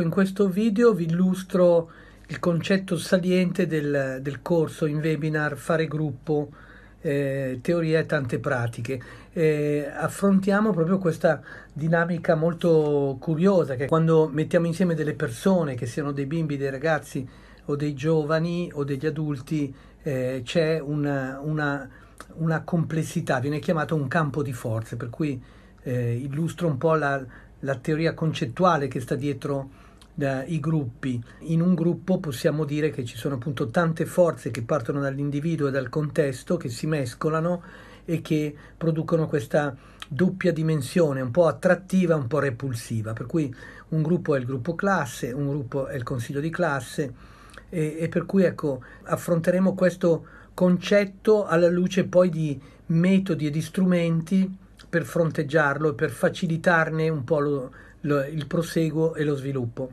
Ecco, in questo video vi illustro il concetto saliente del, del corso in webinar Fare gruppo, eh, teoria e tante pratiche. Eh, affrontiamo proprio questa dinamica molto curiosa che quando mettiamo insieme delle persone, che siano dei bimbi, dei ragazzi o dei giovani o degli adulti, eh, c'è una, una, una, complessità, viene chiamato un campo di forze, per cui eh, illustro un po' la, la teoria concettuale che sta dietro dai gruppi. In un gruppo possiamo dire che ci sono appunto tante forze che partono dall'individuo e dal contesto, che si mescolano e che producono questa doppia dimensione, un po' attrattiva, un po' repulsiva. Per cui un gruppo è il gruppo classe, un gruppo è il consiglio di classe e, e per cui ecco, affronteremo questo concetto alla luce poi di metodi e di strumenti per fronteggiarlo e per facilitarne un po' lo, lo, il proseguo e lo sviluppo.